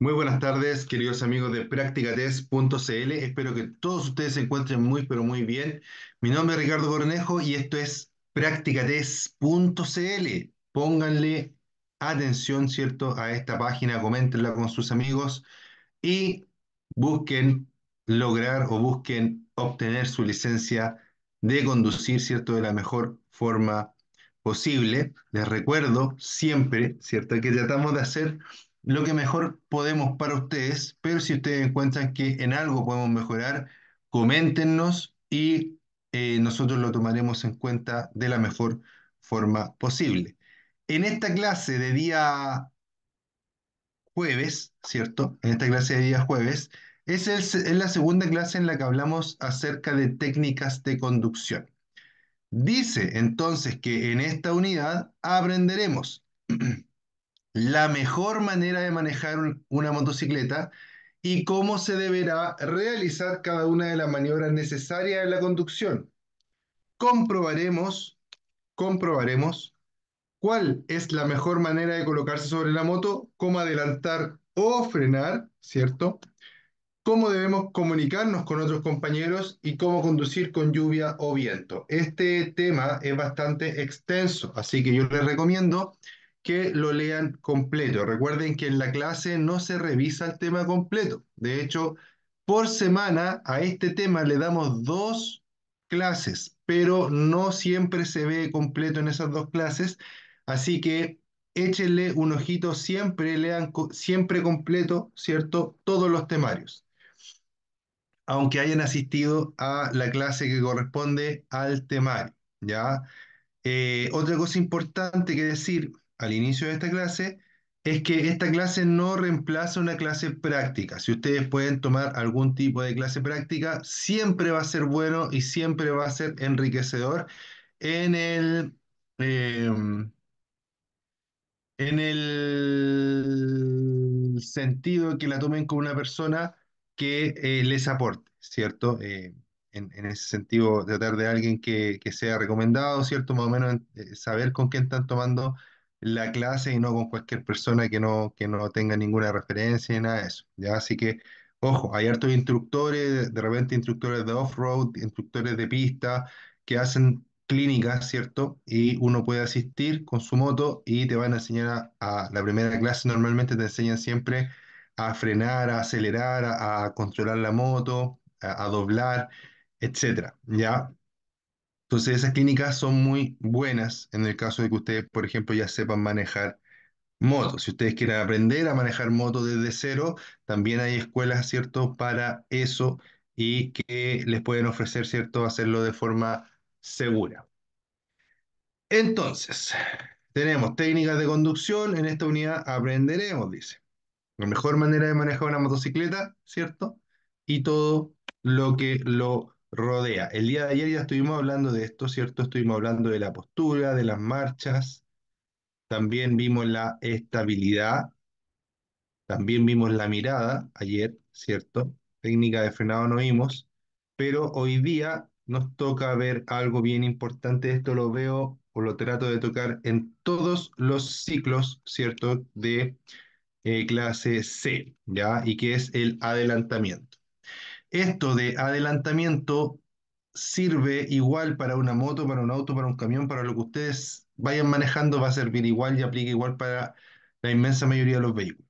Muy buenas tardes, queridos amigos de Practicates.cl. Espero que todos ustedes se encuentren muy, pero muy bien. Mi nombre es Ricardo Cornejo y esto es Practicates.cl. Pónganle atención, ¿cierto?, a esta página, coméntenla con sus amigos y busquen lograr o busquen obtener su licencia de conducir, ¿cierto?, de la mejor forma posible. Les recuerdo siempre, ¿cierto?, que tratamos de hacer lo que mejor podemos para ustedes, pero si ustedes encuentran que en algo podemos mejorar, coméntenos y eh, nosotros lo tomaremos en cuenta de la mejor forma posible. En esta clase de día jueves, ¿cierto? En esta clase de día jueves, es, es la segunda clase en la que hablamos acerca de técnicas de conducción. Dice entonces que en esta unidad aprenderemos la mejor manera de manejar una motocicleta y cómo se deberá realizar cada una de las maniobras necesarias en la conducción. Comprobaremos, comprobaremos cuál es la mejor manera de colocarse sobre la moto, cómo adelantar o frenar, ¿cierto? Cómo debemos comunicarnos con otros compañeros y cómo conducir con lluvia o viento. Este tema es bastante extenso, así que yo les recomiendo que lo lean completo. Recuerden que en la clase no se revisa el tema completo. De hecho, por semana a este tema le damos dos clases, pero no siempre se ve completo en esas dos clases. Así que échenle un ojito, siempre lean siempre completo, ¿cierto? Todos los temarios. Aunque hayan asistido a la clase que corresponde al temario, ¿ya? Eh, otra cosa importante que decir al inicio de esta clase es que esta clase no reemplaza una clase práctica. Si ustedes pueden tomar algún tipo de clase práctica, siempre va a ser bueno y siempre va a ser enriquecedor en el, eh, en el sentido que la tomen con una persona que eh, les aporte, ¿cierto? Eh, en, en, ese sentido, tratar de alguien que, que sea recomendado, ¿cierto? Más o menos eh, saber con quién están tomando la clase y no con cualquier persona que no, que no tenga ninguna referencia ni nada de eso. ¿ya? Así que, ojo, hay hartos instructores, de repente instructores de off-road, instructores de pista, que hacen clínicas, ¿cierto? Y uno puede asistir con su moto y te van a enseñar a, la primera clase, normalmente te enseñan siempre a frenar, a acelerar, a, controlar la moto, a, a doblar, etcétera, ¿ya? Entonces esas clínicas son muy buenas en el caso de que ustedes, por ejemplo, ya sepan manejar motos. Si ustedes quieren aprender a manejar motos desde cero, también hay escuelas, ¿cierto?, para eso y que les pueden ofrecer, ¿cierto?, hacerlo de forma segura. Entonces, tenemos técnicas de conducción. En esta unidad aprenderemos, dice, la mejor manera de manejar una motocicleta, ¿cierto? Y todo lo que lo rodea. El día de ayer ya estuvimos hablando de esto, ¿cierto? Estuvimos hablando de la postura, de las marchas, también vimos la estabilidad, también vimos la mirada ayer, ¿cierto? Técnica de frenado no vimos, pero hoy día nos toca ver algo bien importante, esto lo veo o lo trato de tocar en todos los ciclos, ¿cierto? De eh, clase C, ¿ya? Y que es el adelantamiento. Esto de adelantamiento sirve igual para una moto, para un auto, para un camión, para lo que ustedes vayan manejando, va a servir igual y aplica igual para la inmensa mayoría de los vehículos.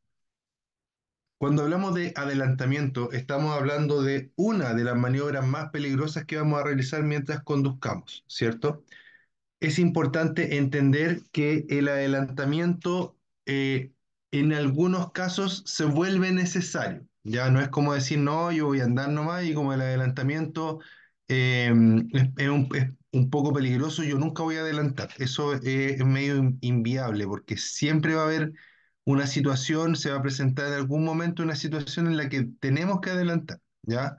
Cuando hablamos de adelantamiento, estamos hablando de una de las maniobras más peligrosas que vamos a realizar mientras conduzcamos, ¿cierto? Es importante entender que el adelantamiento eh, en algunos casos se vuelve necesario. Ya no es como decir, no, yo voy a andar nomás y como el adelantamiento em, es, un, poco peligroso, yo nunca voy a adelantar. Eso es, medio inviable porque siempre va a haber una situación, se va a presentar en algún momento una situación en la que tenemos que adelantar, ¿ya?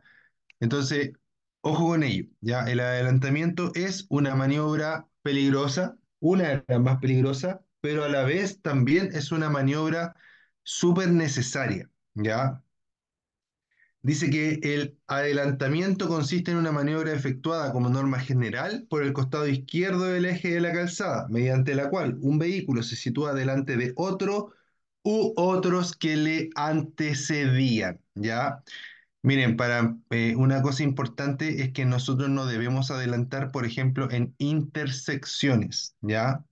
Entonces, ojo con ello, ¿ya? El adelantamiento es una maniobra peligrosa, una de las más peligrosas, pero a la vez también es una maniobra súper necesaria, ¿ya? Dice que el adelantamiento consiste en una maniobra efectuada como norma general por el costado izquierdo del eje de la calzada, mediante la cual un vehículo se sitúa delante de otro u otros que le antecedían, ¿ya? Miren, para eh, una cosa importante es que nosotros no debemos adelantar, por ejemplo, en intersecciones, ¿ya?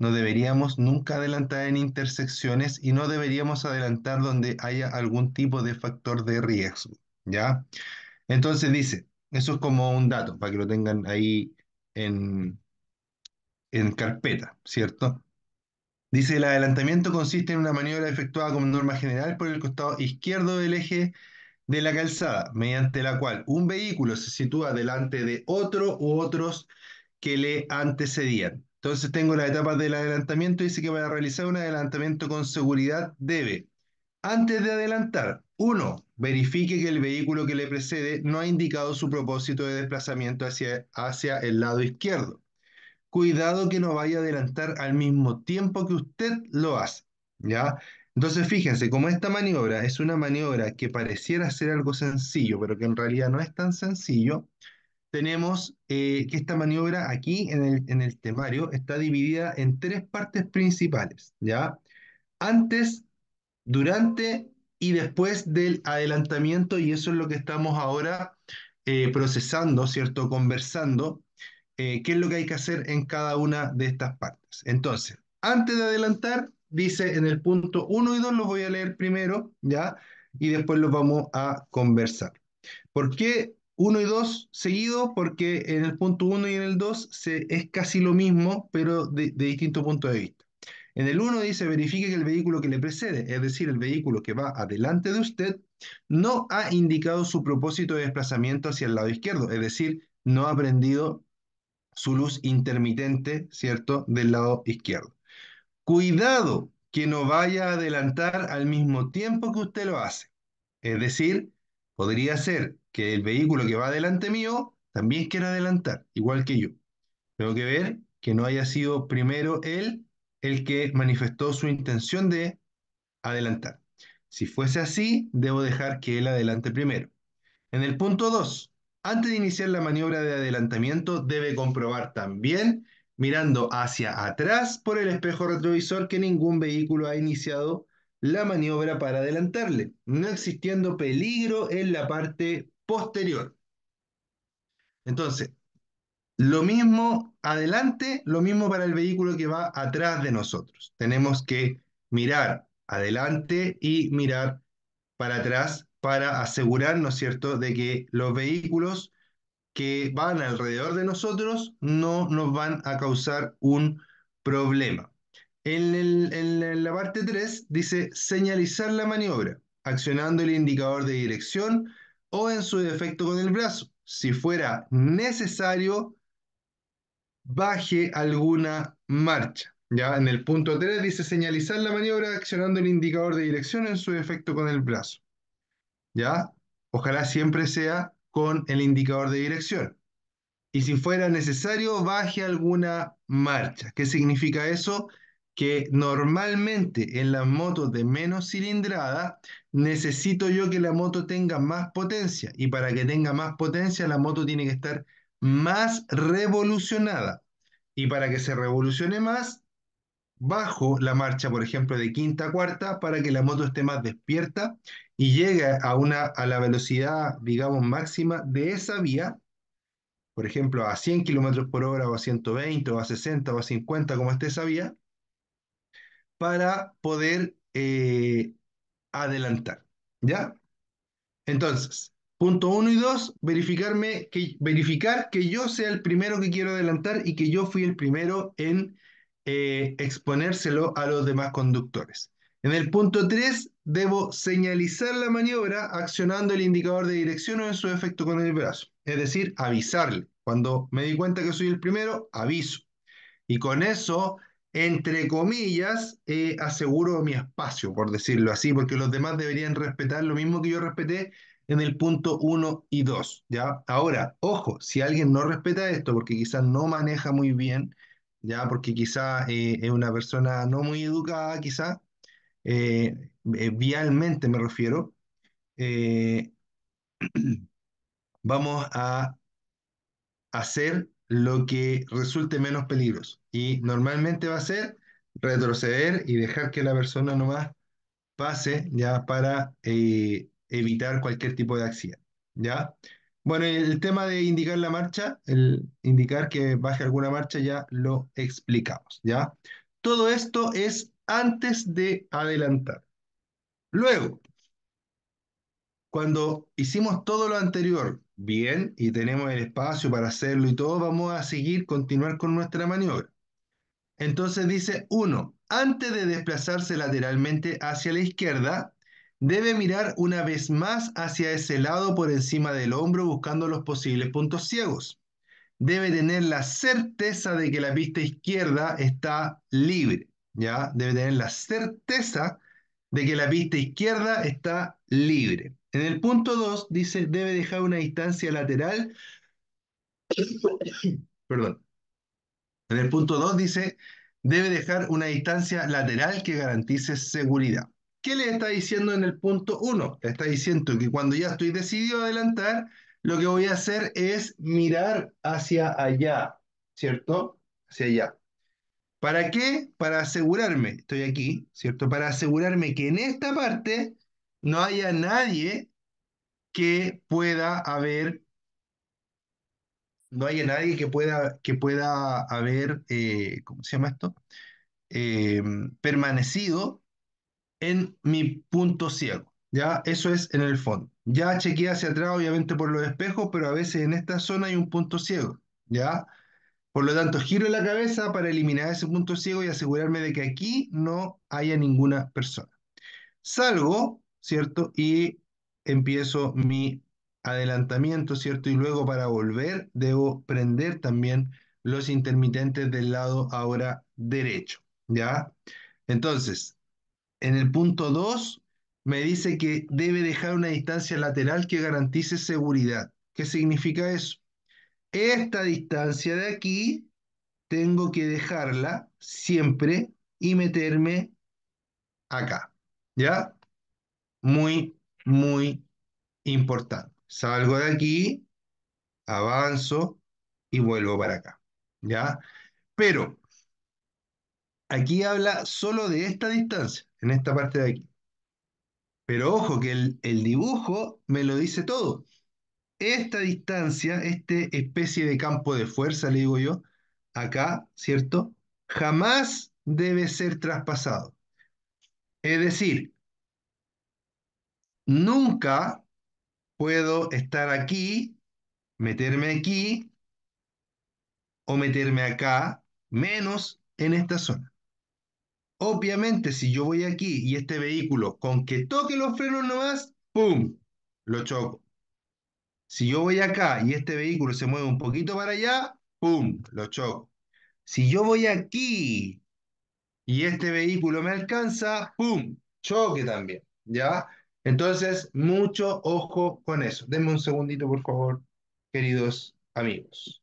No deberíamos nunca adelantar en intersecciones y no deberíamos adelantar donde haya algún tipo de factor de riesgo, ¿ya? Entonces dice, eso es como un dato para que lo tengan ahí en, en carpeta, ¿cierto? Dice, el adelantamiento consiste en una maniobra efectuada como norma general por el costado izquierdo del eje de la calzada, mediante la cual un vehículo se sitúa delante de otro u otros que le antecedían. Entonces tengo las etapas del adelantamiento, dice que para realizar un adelantamiento con seguridad debe, antes de adelantar, uno, verifique que el vehículo que le precede no ha indicado su propósito de desplazamiento hacia, hacia el lado izquierdo. Cuidado que no vaya a adelantar al mismo tiempo que usted lo hace, ¿ya? Entonces, fíjense, como esta maniobra es una maniobra que pareciera ser algo sencillo, pero que en realidad no es tan sencillo, tenemos eh, que esta maniobra aquí en el, temario está dividida en tres partes principales, ¿ya? Antes, durante y después del adelantamiento, y eso es lo que estamos ahora eh, procesando, ¿cierto? Conversando, eh, qué es lo que hay que hacer en cada una de estas partes. Entonces, antes de adelantar, dice en el punto 1 y 2, los voy a leer primero, ¿ya? Y después los vamos a conversar. ¿Por qué 1 y 2 seguidos porque en el punto 1 y en el 2 es casi lo mismo, pero de, de distinto punto de vista. En el 1 dice, verifique que el vehículo que le precede, es decir, el vehículo que va adelante de usted, no ha indicado su propósito de desplazamiento hacia el lado izquierdo, es decir, no ha prendido su luz intermitente, ¿cierto?, del lado izquierdo. Cuidado que no vaya a adelantar al mismo tiempo que usted lo hace. Es decir, Podría ser que el vehículo que va delante mío también quiera adelantar, igual que yo. Tengo que ver que no haya sido primero él el que manifestó su intención de adelantar. Si fuese así, debo dejar que él adelante primero. En el punto 2, antes de iniciar la maniobra de adelantamiento, debe comprobar también, mirando hacia atrás por el espejo retrovisor, que ningún vehículo ha iniciado la maniobra para adelantarle, no existiendo peligro en la parte posterior. Entonces, lo mismo adelante, lo mismo para el vehículo que va atrás de nosotros. Tenemos que mirar adelante y mirar para atrás para asegurarnos, ¿cierto?, de que los vehículos que van alrededor de nosotros no nos van a causar un problema. En, la parte 3 dice señalizar la maniobra, accionando el indicador de dirección o en su defecto con el brazo. Si fuera necesario, baje alguna marcha. Ya en el punto 3 dice señalizar la maniobra accionando el indicador de dirección en su defecto con el brazo. ¿Ya? Ojalá siempre sea con el indicador de dirección. Y si fuera necesario, baje alguna marcha. ¿Qué significa eso? que normalmente en las motos de menos cilindrada necesito yo que la moto tenga más potencia y para que tenga más potencia la moto tiene que estar más revolucionada y para que se revolucione más bajo la marcha, por ejemplo, de quinta a cuarta para que la moto esté más despierta y llegue a, una, a la velocidad, digamos, máxima de esa vía, por ejemplo, a 100 km por hora o a 120 o a 60 o a 50, como esté esa vía, para poder eh, adelantar. ¿Ya? Entonces, punto uno y dos, verificarme que, verificar que yo sea el primero que quiero adelantar y que yo fui el primero en eh, exponérselo a los demás conductores. En el punto tres, debo señalizar la maniobra accionando el indicador de dirección o en su efecto con el brazo. Es decir, avisarle. Cuando me di cuenta que soy el primero, aviso. Y con eso entre comillas, eh, aseguro mi espacio, por decirlo así, porque los demás deberían respetar lo mismo que yo respeté en el punto 1 y 2, ¿ya? Ahora, ojo, si alguien no respeta esto, porque quizás no maneja muy bien, ¿ya? Porque quizás eh, es una persona no muy educada, quizás, eh, vialmente me refiero, vamos a hacer lo que resulte menos peligroso. Y normalmente va a ser retroceder y dejar que la persona nomás pase ya para eh, evitar cualquier tipo de accidente. ¿ya? Bueno, el tema de indicar la marcha, el indicar que baje alguna marcha, ya lo explicamos. ¿ya? Todo esto es antes de adelantar. Luego, cuando hicimos todo lo anterior bien y tenemos el espacio para hacerlo y todo, vamos a seguir, continuar con nuestra maniobra. Entonces dice, uno, antes de desplazarse lateralmente hacia la izquierda, debe mirar una vez más hacia ese lado por encima del hombro buscando los posibles puntos ciegos. Debe tener la certeza de que la pista izquierda está libre, ¿ya? Debe tener la certeza de que la pista izquierda está libre. En el punto 2 dice, debe dejar una distancia lateral. Perdón. En el punto 2 dice, debe dejar una distancia lateral que garantice seguridad. ¿Qué le está diciendo en el punto 1? Le está diciendo que cuando ya estoy decidido a adelantar, lo que voy a hacer es mirar hacia allá, ¿cierto? Hacia allá. ¿Para qué? Para asegurarme, estoy aquí, ¿cierto? Para asegurarme que en esta parte no haya nadie que pueda haber, no haya nadie que pueda, que pueda haber, eh, ¿cómo se llama esto? Eh, permanecido en mi punto ciego. Ya, eso es en el fondo. Ya chequeé hacia atrás, obviamente, por los espejos, pero a veces en esta zona hay un punto ciego. Ya, por lo tanto, giro la cabeza para eliminar ese punto ciego y asegurarme de que aquí no haya ninguna persona. Salgo ¿cierto? Y empiezo mi adelantamiento, ¿cierto? Y luego para volver debo prender también los intermitentes del lado ahora derecho, ¿ya? Entonces, en el punto 2 me dice que debe dejar una distancia lateral que garantice seguridad. ¿Qué significa eso? Esta distancia de aquí tengo que dejarla siempre y meterme acá, ¿ya? muy, muy importante. Salgo de aquí, avanzo y vuelvo para acá. ¿Ya? Pero aquí habla solo de esta distancia, en esta parte de aquí. Pero ojo que el, el dibujo me lo dice todo. Esta distancia, esta especie de campo de fuerza, le digo yo, acá, ¿cierto? Jamás debe ser traspasado. Es decir, nunca puedo estar aquí, meterme aquí o meterme acá, menos en esta zona. Obviamente, si yo voy aquí y este vehículo con que toque los frenos nomás, ¡pum! Lo choco. Si yo voy acá y este vehículo se mueve un poquito para allá, ¡pum! Lo choco. Si yo voy aquí y este vehículo me alcanza, ¡pum! Choque también, ¿ya? Entonces, mucho ojo con eso. Denme un segundito, por favor, queridos amigos.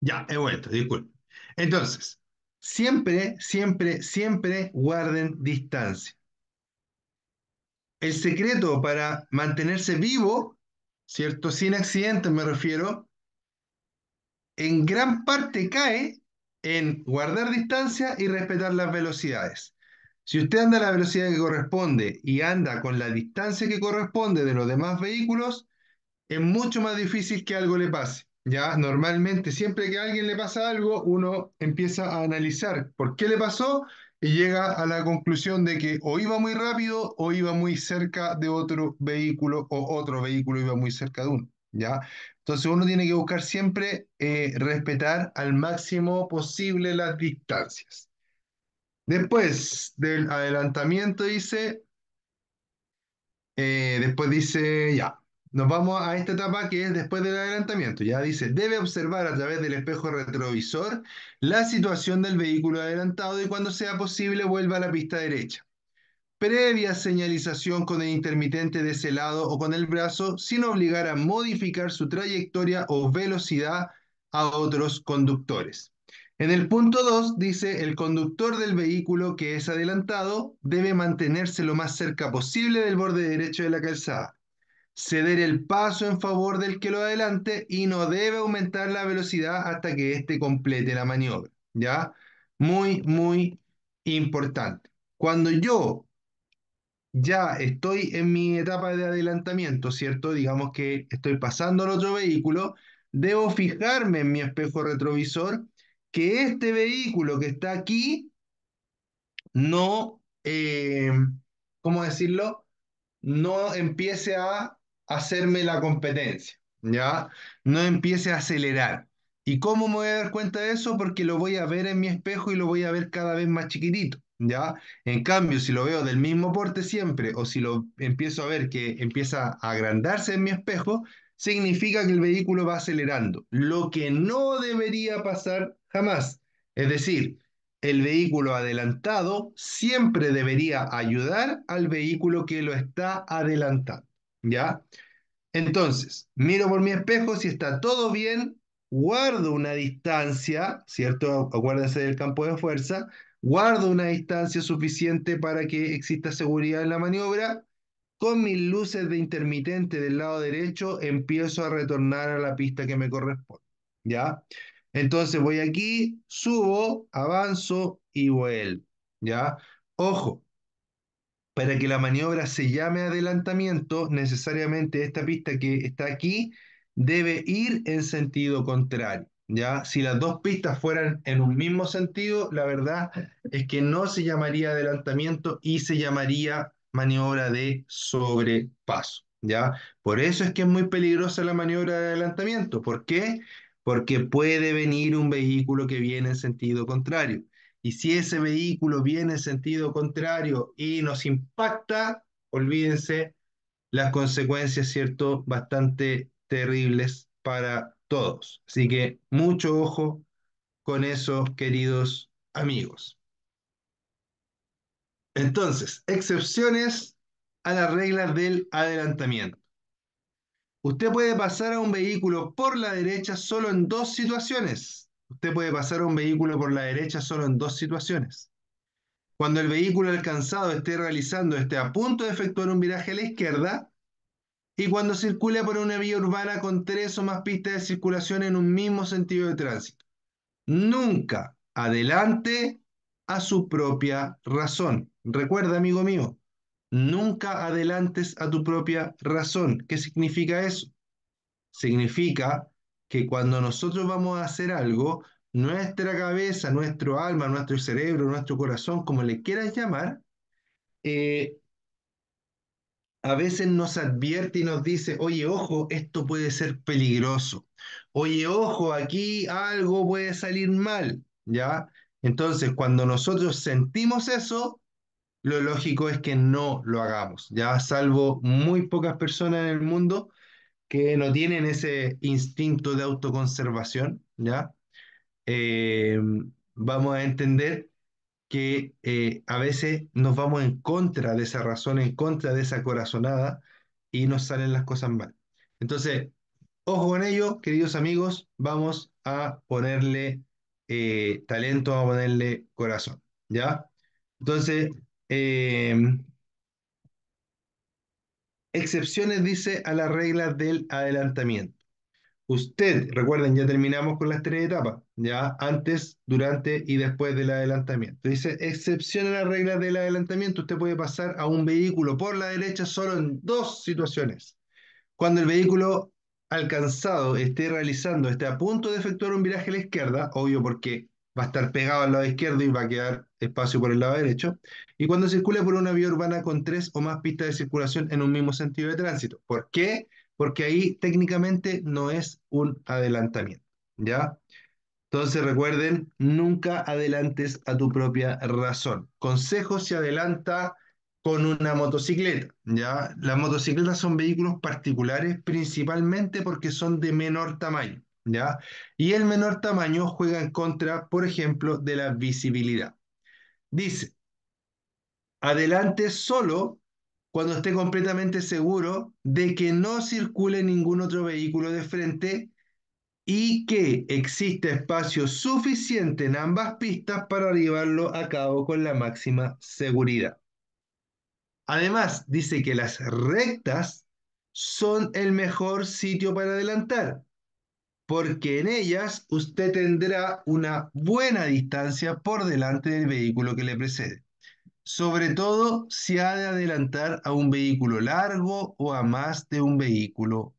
Ya, he vuelto, disculpe. Entonces, siempre, siempre, siempre guarden distancia. El secreto para mantenerse vivo, ¿cierto? Sin accidentes me refiero, en gran parte cae en guardar distancia y respetar las velocidades. Si usted anda a la velocidad que corresponde y anda con la distancia que corresponde de los demás vehículos, es mucho más difícil que algo le pase. Ya, normalmente, siempre que a alguien le pasa algo, uno empieza a analizar por qué le pasó y llega a la conclusión de que o iba muy rápido o iba muy cerca de otro vehículo o otro vehículo iba muy cerca de uno, ¿ya? Entonces uno tiene que buscar siempre eh, respetar al máximo posible las distancias. Después del adelantamiento dice, eh, después dice, ya, nos vamos a esta etapa que es después del adelantamiento. Ya dice, debe observar a través del espejo retrovisor la situación del vehículo adelantado y cuando sea posible vuelva a la pista derecha. Previa señalización con el intermitente de ese lado o con el brazo sin obligar a modificar su trayectoria o velocidad a otros conductores. En el punto 2 dice, el conductor del vehículo que es adelantado debe mantenerse lo más cerca posible del borde derecho de la calzada ceder el paso en favor del que lo adelante y no debe aumentar la velocidad hasta que éste complete la maniobra. ¿Ya? Muy, muy importante. Cuando yo ya estoy en mi etapa de adelantamiento, ¿cierto? Digamos que estoy pasando al otro vehículo, debo fijarme en mi espejo retrovisor que este vehículo que está aquí no, eh, ¿cómo decirlo? No empiece a hacerme la competencia, ¿ya? No empiece a acelerar. ¿Y cómo me voy a dar cuenta de eso? Porque lo voy a ver en mi espejo y lo voy a ver cada vez más chiquitito, ¿ya? En cambio, si lo veo del mismo porte siempre o si lo empiezo a ver que empieza a agrandarse en mi espejo, significa que el vehículo va acelerando, lo que no debería pasar jamás. Es decir, el vehículo adelantado siempre debería ayudar al vehículo que lo está adelantando. ¿Ya? Entonces, miro por mi espejo, si está todo bien, guardo una distancia, ¿cierto? Acuérdense del campo de fuerza, guardo una distancia suficiente para que exista seguridad en la maniobra. Con mis luces de intermitente del lado derecho, empiezo a retornar a la pista que me corresponde. ¿Ya? Entonces voy aquí, subo, avanzo y vuelvo. ¿Ya? Ojo, para que la maniobra se llame adelantamiento, necesariamente esta pista que está aquí debe ir en sentido contrario. ¿ya? Si las dos pistas fueran en un mismo sentido, la verdad es que no se llamaría adelantamiento y se llamaría maniobra de sobrepaso. ¿ya? Por eso es que es muy peligrosa la maniobra de adelantamiento. ¿Por qué? Porque puede venir un vehículo que viene en sentido contrario. Y si ese vehículo viene en sentido contrario y nos impacta, olvídense las consecuencias, ¿cierto? Bastante terribles para todos. Así que mucho ojo con eso, queridos amigos. Entonces, excepciones a las reglas del adelantamiento. Usted puede pasar a un vehículo por la derecha solo en dos situaciones. Usted puede pasar un vehículo por la derecha solo en dos situaciones. Cuando el vehículo alcanzado esté realizando, esté a punto de efectuar un viraje a la izquierda, y cuando circule por una vía urbana con tres o más pistas de circulación en un mismo sentido de tránsito. Nunca adelante a su propia razón. Recuerda, amigo mío, nunca adelantes a tu propia razón. ¿Qué significa eso? Significa que cuando nosotros vamos a hacer algo, nuestra cabeza, nuestro alma, nuestro cerebro, nuestro corazón, como le quieras llamar, eh, a veces nos advierte y nos dice, oye, ojo, esto puede ser peligroso. Oye, ojo, aquí algo puede salir mal, ¿ya? Entonces, cuando nosotros sentimos eso, lo lógico es que no lo hagamos, ¿ya? Salvo muy pocas personas en el mundo que no tienen ese instinto de autoconservación, ¿ya? Eh, vamos a entender que eh, a veces nos vamos en contra de esa razón, en contra de esa corazonada y nos salen las cosas mal. Entonces, ojo con ello, queridos amigos, vamos a ponerle eh, talento, vamos a ponerle corazón, ¿ya? Entonces, excepciones, dice, a la regla del adelantamiento. Usted, recuerden, ya terminamos con las tres etapas, ya antes, durante y después del adelantamiento. Dice, excepción a la regla del adelantamiento, usted puede pasar a un vehículo por la derecha solo en dos situaciones. Cuando el vehículo alcanzado esté realizando, esté a punto de efectuar un viraje a la izquierda, obvio porque va a estar pegado al lado izquierdo y va a quedar espacio por el lado derecho, y cuando circule por una vía urbana con tres o más pistas de circulación en un mismo sentido de tránsito. ¿Por qué? Porque ahí técnicamente no es un adelantamiento, ¿ya? Entonces recuerden, nunca adelantes a tu propia razón. Consejo se adelanta con una motocicleta, ¿ya? Las motocicletas son vehículos particulares principalmente porque son de menor tamaño, ¿ya? Y el menor tamaño juega en contra, por ejemplo, de la visibilidad. Dice, adelante solo cuando esté completamente seguro de que no circule ningún otro vehículo de frente y que existe espacio suficiente en ambas pistas para llevarlo a cabo con la máxima seguridad. Además, dice que las rectas son el mejor sitio para adelantar, porque en ellas usted tendrá una buena distancia por delante del vehículo que le precede, sobre todo si ha de adelantar a un vehículo largo o a más de un vehículo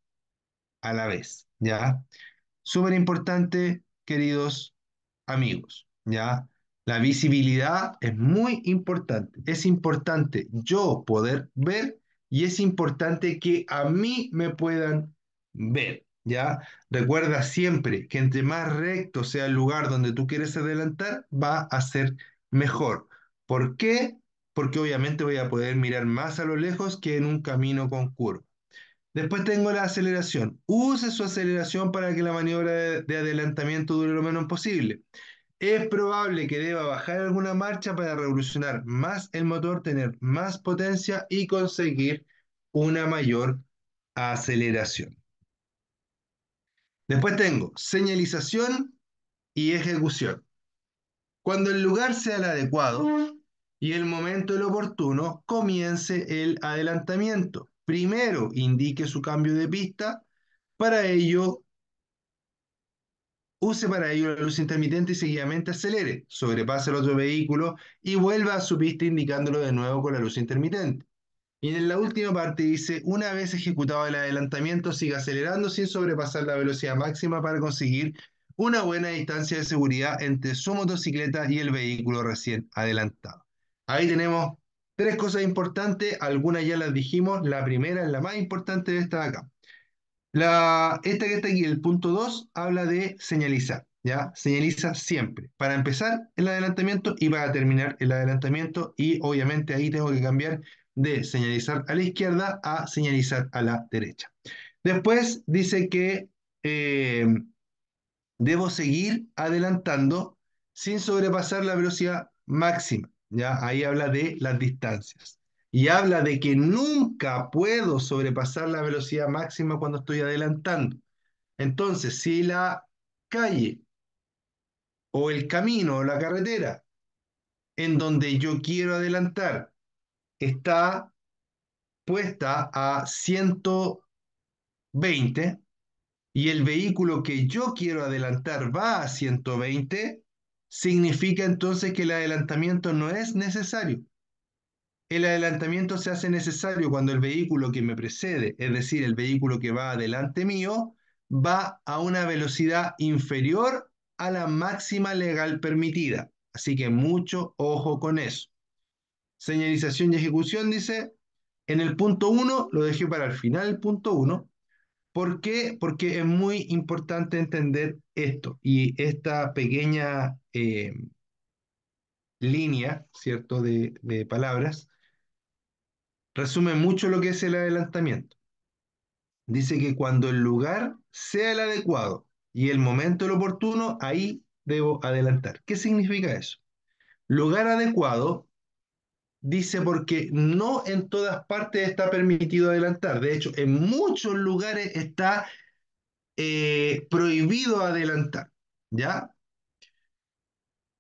a la vez, ¿ya? Súper importante, queridos amigos, ¿ya? La visibilidad es muy importante. Es importante yo poder ver y es importante que a mí me puedan ver. ¿ya? Recuerda siempre que entre más recto sea el lugar donde tú quieres adelantar, va a ser mejor. ¿Por qué? Porque obviamente voy a poder mirar más a lo lejos que en un camino con curva. Después tengo la aceleración. Use su aceleración para que la maniobra de adelantamiento dure lo menos posible. Es probable que deba bajar alguna marcha para revolucionar más el motor, tener más potencia y conseguir una mayor aceleración. Después tengo señalización y ejecución. Cuando el lugar sea el adecuado y el momento el oportuno, comience el adelantamiento. Primero indique su cambio de pista, para ello use para ello la luz intermitente y seguidamente acelere, sobrepase el otro vehículo y vuelva a su pista indicándolo de nuevo con la luz intermitente. Y en la última parte dice, una vez ejecutado el adelantamiento, siga acelerando sin sobrepasar la velocidad máxima para conseguir una buena distancia de seguridad entre su motocicleta y el vehículo recién adelantado. Ahí tenemos tres cosas importantes, algunas ya las dijimos, la primera es la más importante de esta de acá. La, esta que está aquí, el punto 2, habla de señalizar, ¿ya? Señaliza siempre, para empezar el adelantamiento y para terminar el adelantamiento, y obviamente ahí tengo que cambiar de señalizar a la izquierda a señalizar a la derecha. Después dice que eh, debo seguir adelantando sin sobrepasar la velocidad máxima. ¿ya? Ahí habla de las distancias. Y habla de que nunca puedo sobrepasar la velocidad máxima cuando estoy adelantando. Entonces, si la calle o el camino o la carretera en donde yo quiero adelantar está puesta a 120 y el vehículo que yo quiero adelantar va a 120, significa entonces que el adelantamiento no es necesario. El adelantamiento se hace necesario cuando el vehículo que me precede, es decir, el vehículo que va adelante mío, va a una velocidad inferior a la máxima legal permitida. Así que mucho ojo con eso señalización y ejecución, dice, en el punto 1, lo dejé para el final, punto 1. ¿Por qué? Porque es muy importante entender esto y esta pequeña eh, línea, ¿cierto?, de, de palabras, resume mucho lo que es el adelantamiento. Dice que cuando el lugar sea el adecuado y el momento el oportuno, ahí debo adelantar. ¿Qué significa eso? Lugar adecuado dice porque no en todas partes está permitido adelantar. De hecho, en muchos lugares está eh, prohibido adelantar. ¿Ya?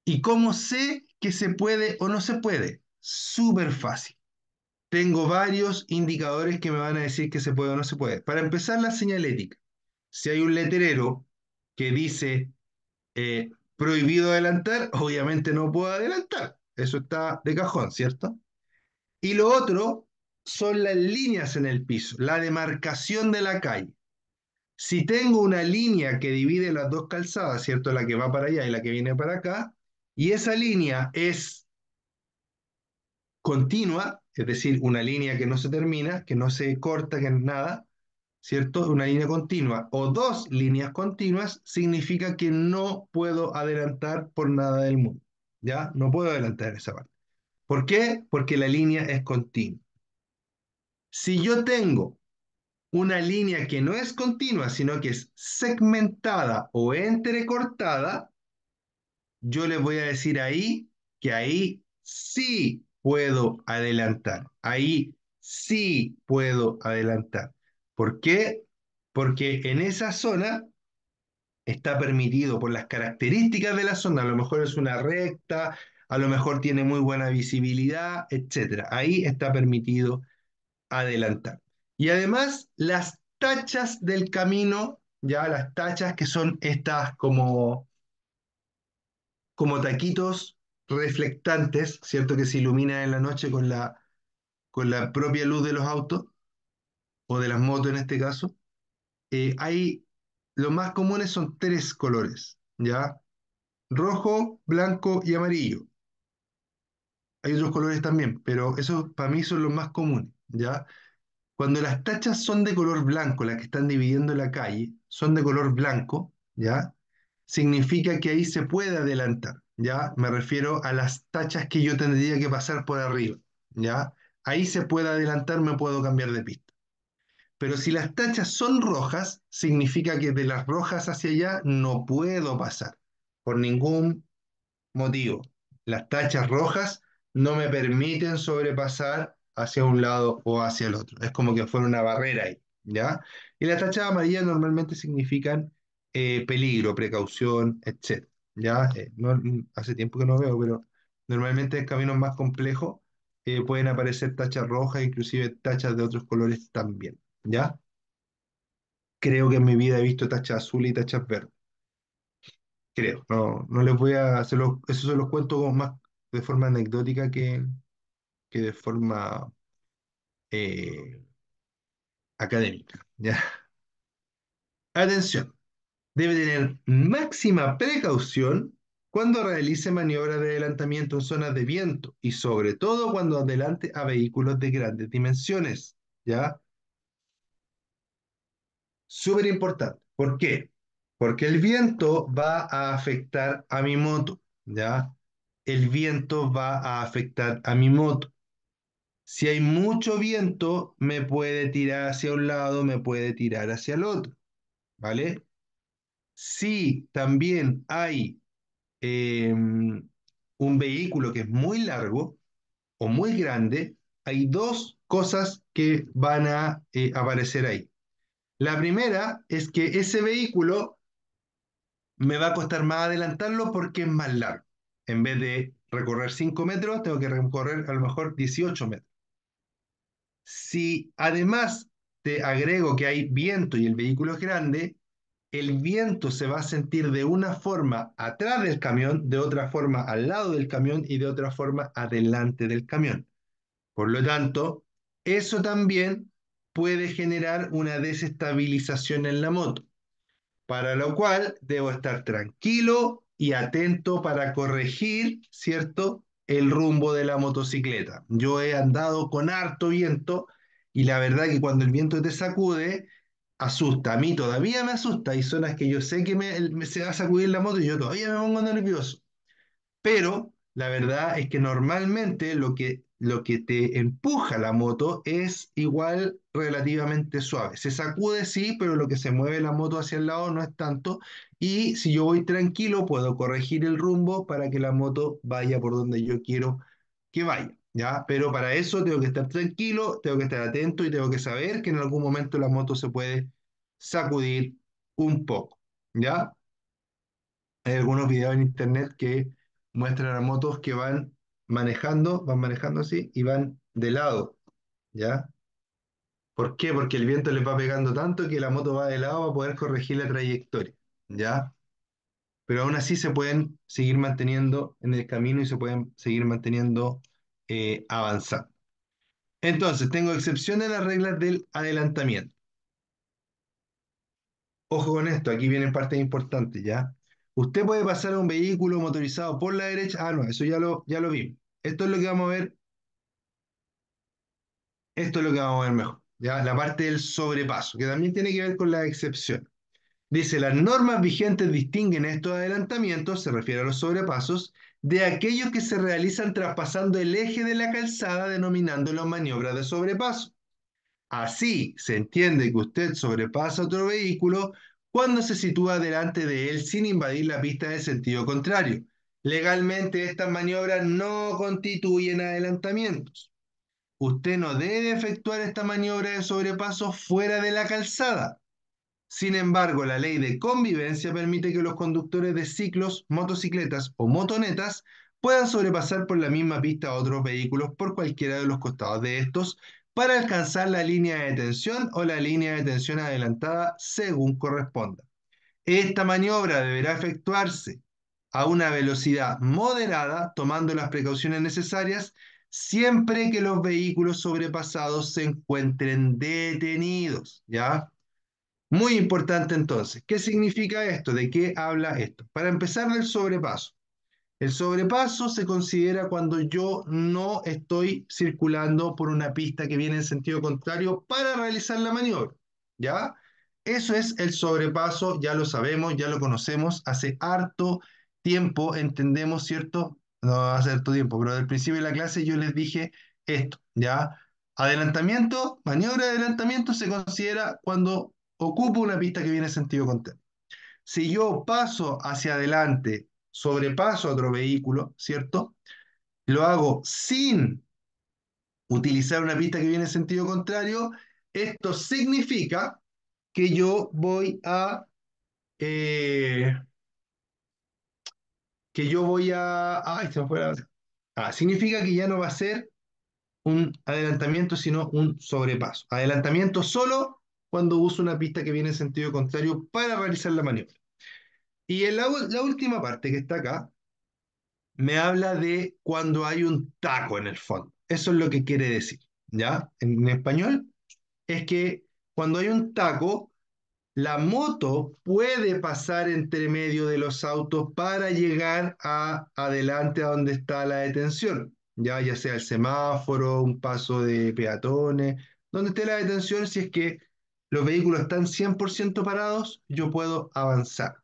¿Y cómo sé que se puede o no se puede? Súper fácil. Tengo varios indicadores que me van a decir que se puede o no se puede. Para empezar, la señalética. Si hay un letrero que dice eh, prohibido adelantar, obviamente no puedo adelantar. Eso está de cajón, ¿cierto? Y lo otro son las líneas en el piso, la demarcación de la calle. Si tengo una línea que divide las dos calzadas, ¿cierto? La que va para allá y la que viene para acá, y esa línea es continua, es decir, una línea que no se termina, que no se corta, que es nada, ¿cierto? Una línea continua o dos líneas continuas significa que no puedo adelantar por nada del mundo. ¿ya? No puedo adelantar esa parte. ¿Por qué? Porque la línea es continua. Si yo tengo una línea que no es continua, sino que es segmentada o entrecortada, yo les voy a decir ahí que ahí sí puedo adelantar. Ahí sí puedo adelantar. ¿Por qué? Porque en esa zona está permitido por las características de la zona, a lo mejor es una recta, a lo mejor tiene muy buena visibilidad, etc. Ahí está permitido adelantar. Y además las tachas del camino, ya las tachas que son estas como, como taquitos reflectantes, ¿cierto? Que se iluminan en la noche con la, con la propia luz de los autos o de las motos en este caso. Eh, hay los más comunes son tres colores, ¿ya? Rojo, blanco y amarillo. Hay otros colores también, pero esos para mí son los más comunes, ¿ya? Cuando las tachas son de color blanco, las que están dividiendo la calle, son de color blanco, ¿ya? Significa que ahí se puede adelantar, ¿ya? Me refiero a las tachas que yo tendría que pasar por arriba, ¿ya? Ahí se puede adelantar, me puedo cambiar de pista. Pero si las tachas son rojas, significa que de las rojas hacia allá no puedo pasar, por ningún motivo. Las tachas rojas no me permiten sobrepasar hacia un lado o hacia el otro. Es como que fuera una barrera ahí, ¿ya? Y las tachas amarillas normalmente significan eh, peligro, precaución, etc. ¿ya? Eh, hace tiempo que no veo, pero normalmente en caminos más complejos eh, pueden aparecer tachas rojas, inclusive tachas de otros colores también. ¿ya? Creo que en mi vida he visto tachas azules y tachas verdes. Creo, no, no les voy a hacerlo, eso se los cuento más de forma anecdótica que, que de forma eh, académica, ¿ya? Atención, debe tener máxima precaución cuando realice maniobras de adelantamiento en zonas de viento y sobre todo cuando adelante a vehículos de grandes dimensiones, ¿ya? Súper importante. ¿Por qué? Porque el viento va a afectar a mi moto, ¿ya? El viento va a afectar a mi moto. Si hay mucho viento, me puede tirar hacia un lado, me puede tirar hacia el otro, ¿vale? Si también hay em, un vehículo que es muy largo o muy grande, hay dos cosas que van a eh, aparecer ahí. La primera es que ese vehículo me va a costar más adelantarlo porque es más largo. En vez de recorrer 5 metros, tengo que recorrer a lo mejor 18 metros. Si además te agrego que hay viento y el vehículo es grande, el viento se va a sentir de una forma atrás del camión, de otra forma al lado del camión y de otra forma adelante del camión. Por lo tanto, eso también puede generar una desestabilización en la moto, para lo cual debo estar tranquilo y atento para corregir, ¿cierto?, el rumbo de la motocicleta. Yo he andado con harto viento y la verdad que cuando el viento te sacude, asusta. A mí todavía me asusta. Hay zonas que yo sé que se va a sacudir la moto y yo todavía me pongo nervioso. Pero la verdad es que normalmente lo que lo que te empuja la moto es igual relativamente suave. Se sacude, sí, pero lo que se mueve la moto hacia el lado no es tanto. Y si yo voy tranquilo, puedo corregir el rumbo para que la moto vaya por donde yo quiero que vaya. ¿ya? Pero para eso tengo que estar tranquilo, tengo que estar atento y tengo que saber que en algún momento la moto se puede sacudir un poco. ¿ya? Hay algunos videos en internet que muestran a motos que van manejando, van manejando así y van de lado, ¿ya? ¿Por qué? Porque el viento les va pegando tanto que la moto va de lado para poder corregir la trayectoria, ¿ya? Pero aún así se pueden seguir manteniendo en el camino y se pueden seguir manteniendo eh, avanzando. Entonces, tengo excepción de las reglas del adelantamiento. Ojo con esto, aquí vienen partes importantes, ¿ya? Usted puede pasar a un vehículo motorizado por la derecha. Ah, no, eso ya lo, ya lo vimos. Esto es lo que vamos a ver. Esto es lo que vamos a ver mejor. ¿ya? La parte del sobrepaso, que también tiene que ver con la excepción. Dice, las normas vigentes distinguen estos adelantamientos, se refiere a los sobrepasos, de aquellos que se realizan traspasando el eje de la calzada denominando las maniobras de sobrepaso. Así se entiende que usted sobrepasa otro vehículo cuando se sitúa delante de él sin invadir la pista de sentido contrario, Legalmente estas maniobras no constituyen adelantamientos. Usted no debe efectuar esta maniobra de sobrepaso fuera de la calzada. Sin embargo, la ley de convivencia permite que los conductores de ciclos, motocicletas o motonetas puedan sobrepasar por la misma pista a otros vehículos por cualquiera de los costados de estos para alcanzar la línea de detención o la línea de detención adelantada según corresponda. Esta maniobra deberá efectuarse a una velocidad moderada, tomando las precauciones necesarias, siempre que los vehículos sobrepasados se encuentren detenidos, ¿ya? Muy importante entonces, ¿qué significa esto? ¿De qué habla esto? Para empezar, el sobrepaso. El sobrepaso se considera cuando yo no estoy circulando por una pista que viene en sentido contrario para realizar la maniobra, ¿ya? Eso es el sobrepaso, ya lo sabemos, ya lo conocemos hace harto tiempo tiempo entendemos, ¿cierto? No va a cierto tiempo, pero del principio de la clase yo les dije esto, ¿ya? Adelantamiento, maniobra de adelantamiento se considera cuando ocupo una pista que viene en sentido contrario. Si yo paso hacia adelante, sobrepaso a otro vehículo, ¿cierto? Lo hago sin utilizar una pista que viene en sentido contrario, esto significa que yo voy a eh, que yo voy a... Ay, se me fue Ah, significa que ya no va a ser un adelantamiento, sino un sobrepaso. Adelantamiento solo cuando uso una pista que viene en sentido contrario para realizar la maniobra. Y en la, última parte que está acá, me habla de cuando hay un taco en el fondo. Eso es lo que quiere decir, ¿ya? en español es que cuando hay un taco, la moto puede pasar entre medio de los autos para llegar a adelante a donde está la detención, ya, sea el semáforo, un paso de peatones, donde esté la detención, si es que los vehículos están 100% parados, yo puedo avanzar.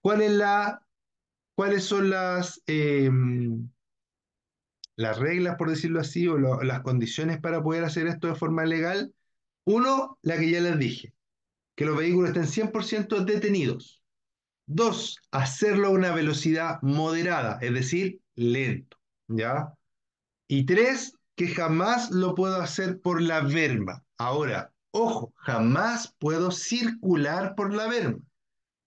¿Cuáles son em, las, reglas, por decirlo así, o las condiciones para poder hacer esto de forma legal? Uno, la que ya les dije que los vehículos estén 100% detenidos. Dos, hacerlo a una velocidad moderada, es decir, lento, ¿ya? Y tres, que jamás lo puedo hacer por la verma. Ahora, ojo, jamás puedo circular por la verma.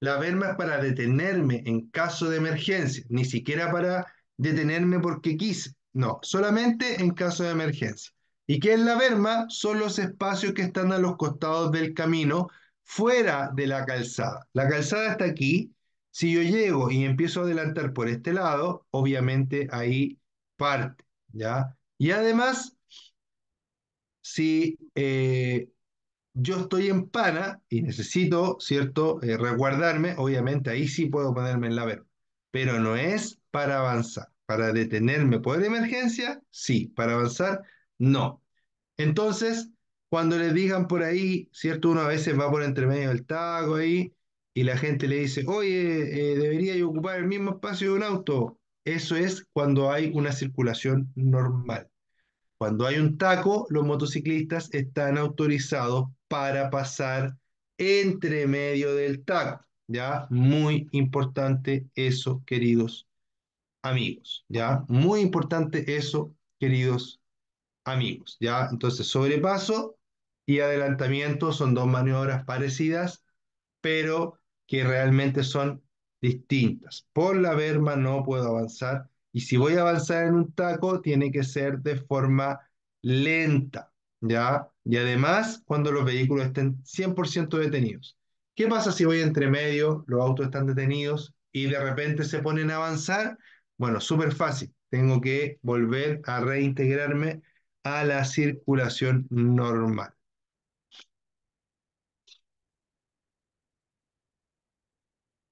La verma es para detenerme en caso de emergencia, ni siquiera para detenerme porque quise. No, solamente en caso de emergencia. ¿Y qué es la verma? Son los espacios que están a los costados del camino fuera de la calzada. La calzada está aquí. Si yo llego y empiezo a adelantar por este lado, obviamente ahí parte, ¿ya? Y además, si eh, yo estoy en pana y necesito, ¿cierto?, eh, resguardarme, obviamente ahí sí puedo ponerme en la verga. Pero no es para avanzar. Para detenerme por emergencia, sí. Para avanzar, no. Entonces, cuando les digan por ahí, ¿cierto? Uno a veces va por entre medio del taco ahí y la gente le dice, oye, eh, debería ocupar el mismo espacio de un auto. Eso es cuando hay una circulación normal. Cuando hay un taco, los motociclistas están autorizados para pasar entre medio del taco. ¿Ya? Muy importante eso, queridos amigos. ¿Ya? Muy importante eso, queridos amigos. ¿Ya? Entonces, sobrepaso, y adelantamiento son dos maniobras parecidas, pero que realmente son distintas. Por la berma no puedo avanzar y si voy a avanzar en un taco tiene que ser de forma lenta, ¿ya? Y además cuando los vehículos estén 100% detenidos. ¿Qué pasa si voy entre medio, los autos están detenidos y de repente se ponen a avanzar? Bueno, súper fácil. Tengo que volver a reintegrarme a la circulación normal.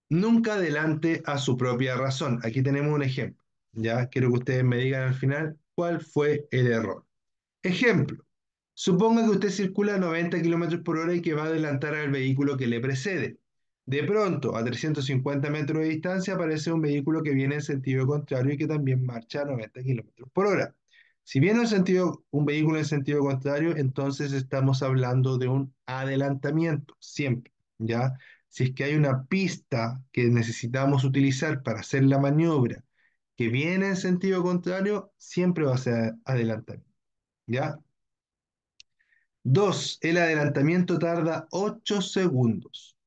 nunca adelante a su propia razón. Aquí tenemos un ejemplo. Ya quiero que ustedes me digan al final cuál fue el error. Ejemplo. Suponga que usted circula a 90 km por hora y que va a adelantar al vehículo que le precede. De pronto, a 350 metros de distancia, aparece un vehículo que viene en sentido contrario y que también marcha a 90 km por hora. Si viene en sentido, un vehículo en sentido contrario, entonces estamos hablando de un adelantamiento, siempre, ¿ya? si es que hay una pista que necesitamos utilizar para hacer la maniobra que viene en sentido contrario, siempre va a ser adelantamiento. ¿Ya? Dos, el adelantamiento tarda 8 segundos.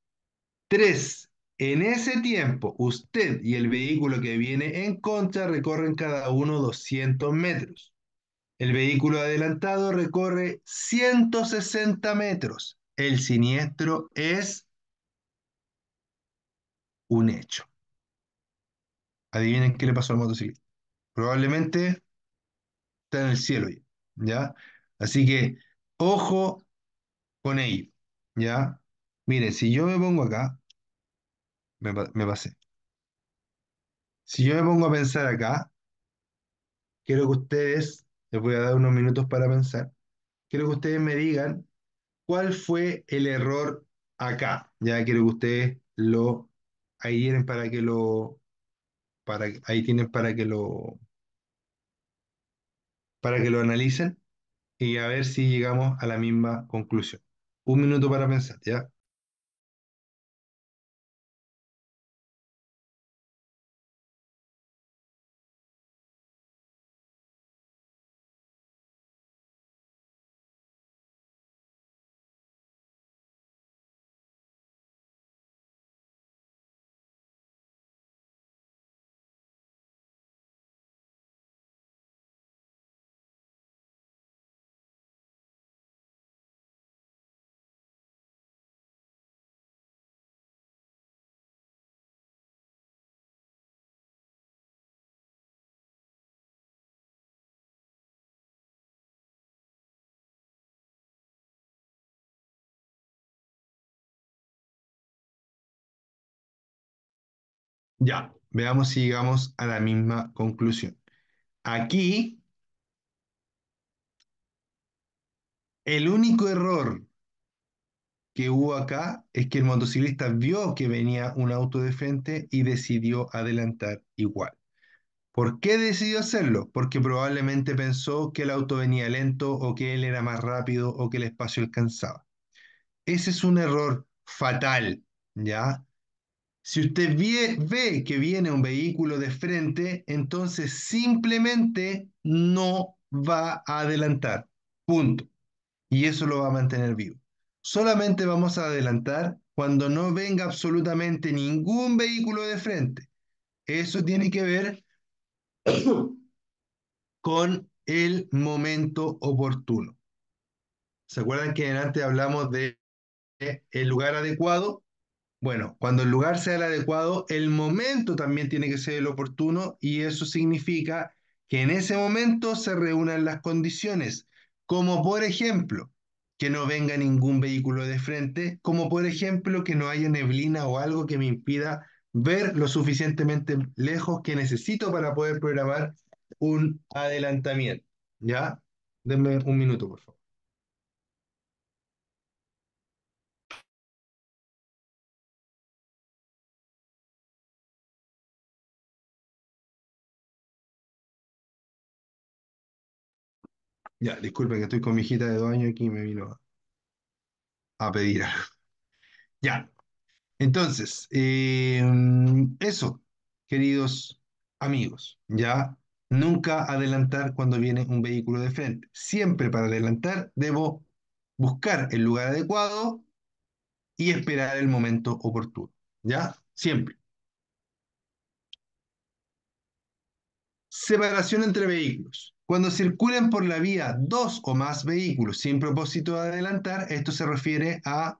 Tres, en ese tiempo, usted y el vehículo que viene en contra recorren cada uno 200 metros. El vehículo adelantado recorre 160 metros. El siniestro es un hecho. Adivinen qué le pasó al motociclista. Probablemente está en el cielo ya, Así que ojo con ello, ¿ya? Miren, si yo me pongo acá, me, me pasé. Si yo me pongo a pensar acá, quiero que ustedes, les voy a dar unos minutos para pensar, quiero que ustedes me digan cuál fue el error acá. Ya quiero que ustedes lo ahí tienen para que lo, para, ahí tienen para que lo, para que lo analicen y a ver si llegamos a la misma conclusión. Un minuto para pensar, ¿ya? Ya, veamos si llegamos a la misma conclusión. Aquí, el único error que hubo acá es que el motociclista vio que venía un auto de frente y decidió adelantar igual. ¿Por qué decidió hacerlo? Porque probablemente pensó que el auto venía lento o que él era más rápido o que el espacio alcanzaba. Ese es un error fatal, ¿ya? Si usted ve, que viene un vehículo de frente, entonces simplemente no va a adelantar. Punto. Y eso lo va a mantener vivo. Solamente vamos a adelantar cuando no venga absolutamente ningún vehículo de frente. Eso tiene que ver con el momento oportuno. ¿Se acuerdan que antes hablamos de el lugar adecuado? Bueno, cuando el lugar sea el adecuado, el momento también tiene que ser el oportuno y eso significa que en ese momento se reúnan las condiciones, como por ejemplo que no venga ningún vehículo de frente, como por ejemplo que no haya neblina o algo que me impida ver lo suficientemente lejos que necesito para poder programar un adelantamiento. ¿Ya? Denme un minuto, por favor. Ya, disculpe que estoy con mi hijita de dueño aquí y me vino a, pedir Ya, entonces, eh, eso, queridos amigos, ya nunca adelantar cuando viene un vehículo de frente. Siempre para adelantar debo buscar el lugar adecuado y esperar el momento oportuno, ¿ya? Siempre. Separación entre vehículos. Cuando circulen por la vía dos o más vehículos sin propósito de adelantar, esto se refiere a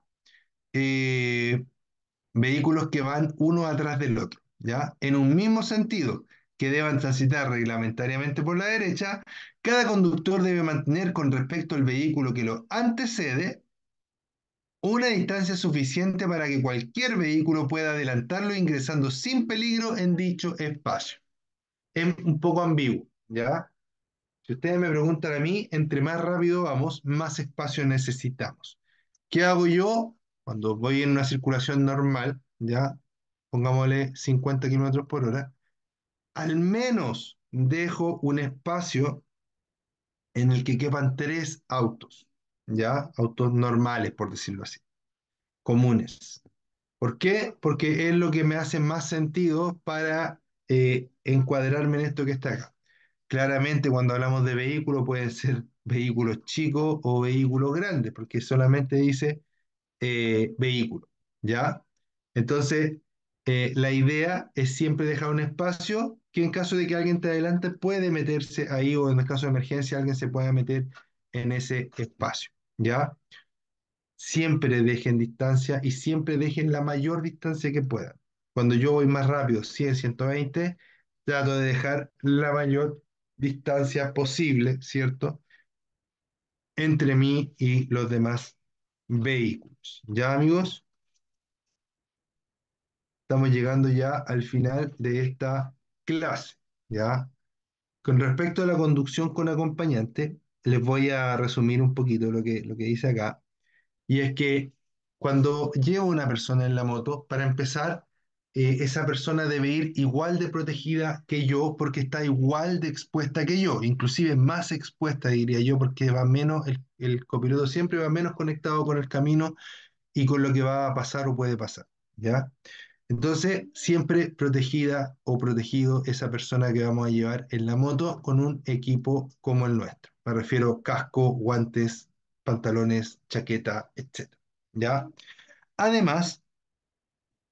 eh, vehículos que van uno atrás del otro, ¿ya? En un mismo sentido que deban transitar reglamentariamente por la derecha, cada conductor debe mantener con respecto al vehículo que lo antecede una distancia suficiente para que cualquier vehículo pueda adelantarlo ingresando sin peligro en dicho espacio. Es un poco ambiguo, ¿ya? Si ustedes me preguntan a mí, entre más rápido vamos, más espacio necesitamos. ¿Qué hago yo cuando voy en una circulación normal, ya pongámosle 50 kilómetros por hora? Al menos dejo un espacio en el que quepan tres autos, ya autos normales, por decirlo así, comunes. ¿Por qué? Porque es lo que me hace más sentido para eh, encuadrarme en esto que está acá. Claramente cuando hablamos de vehículo pueden ser vehículos chicos o vehículos grandes, porque solamente dice eh, vehículo, ¿ya? Entonces, eh, la idea es siempre dejar un espacio que en caso de que alguien te adelante puede meterse ahí o en el caso de emergencia alguien se pueda meter en ese espacio, ¿ya? Siempre dejen distancia y siempre dejen la mayor distancia que puedan. Cuando yo voy más rápido, 100, 120, trato de dejar la mayor distancia posible, ¿cierto? Entre mí y los demás vehículos. ¿Ya, amigos? Estamos llegando ya al final de esta clase, ¿ya? Con respecto a la conducción con acompañante, les voy a resumir un poquito lo que, lo que dice acá. Y es que cuando llevo una persona en la moto, para empezar, eh, esa persona debe ir igual de protegida que yo porque está igual de expuesta que yo, inclusive más expuesta, diría yo, porque va menos, el, copiloto siempre va menos conectado con el camino y con lo que va a pasar o puede pasar, ¿ya? Entonces, siempre protegida o protegido esa persona que vamos a llevar en la moto con un equipo como el nuestro. Me refiero casco, guantes, pantalones, chaqueta, etc. ¿Ya? Además,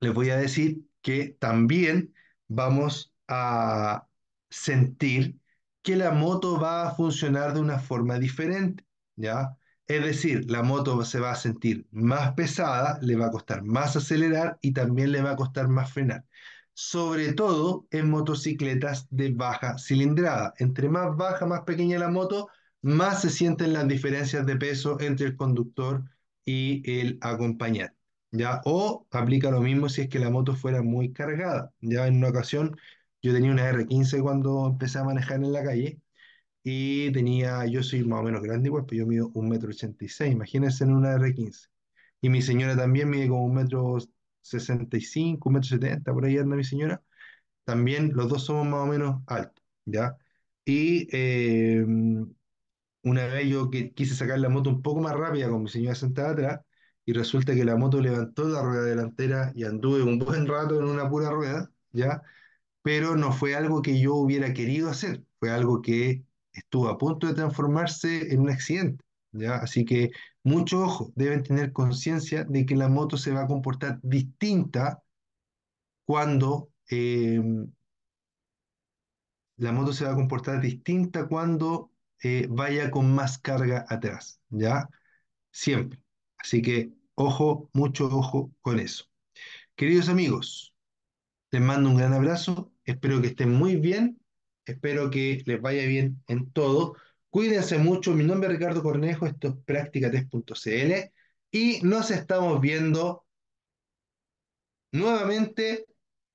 les voy a decir que también vamos a sentir que la moto va a funcionar de una forma diferente, ¿ya? Es decir, la moto se va a sentir más pesada, le va a costar más acelerar y también le va a costar más frenar. Sobre todo en motocicletas de baja cilindrada. Entre más baja, más pequeña la moto, más se sienten las diferencias de peso entre el conductor y el acompañante. ¿ya? O aplica lo mismo si es que la moto fuera muy cargada, ¿ya? En una ocasión yo tenía una R15 cuando empecé a manejar en la calle y tenía, yo soy más o menos grande igual, pero pues yo mido un y seis imagínense en una R15. Y mi señora también mide como un metro cinco, un metro setenta por ahí anda mi señora. También los dos somos más o menos altos, ¿ya? Y em, una vez yo quise sacar la moto un poco más rápida con mi señora sentada atrás, y resulta que la moto levantó la rueda delantera y anduve un buen rato en una pura rueda, ¿ya? Pero no fue algo que yo hubiera querido hacer, fue algo que estuvo a punto de transformarse en un accidente, ¿ya? Así que mucho ojo, deben tener conciencia de que la moto se va a comportar distinta cuando... Em, la moto se va a comportar distinta cuando eh, vaya con más carga atrás, ¿ya? Siempre. Así que ojo, mucho ojo con eso. Queridos amigos, les mando un gran abrazo, espero que estén muy bien, espero que les vaya bien en todo. Cuídense mucho, mi nombre es Ricardo Cornejo, esto es practicates.cl y nos estamos viendo nuevamente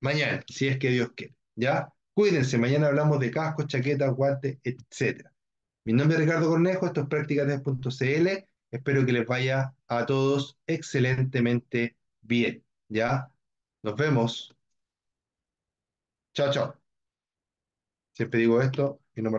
mañana, si es que Dios quiere, ¿ya? Cuídense, mañana hablamos de casco, chaqueta, guantes, etc. Mi nombre es Ricardo Cornejo, esto es practicates.cl Espero que les vaya a todos excelentemente bien. ¿Ya? Nos vemos. Chao, chao. Siempre digo esto y no me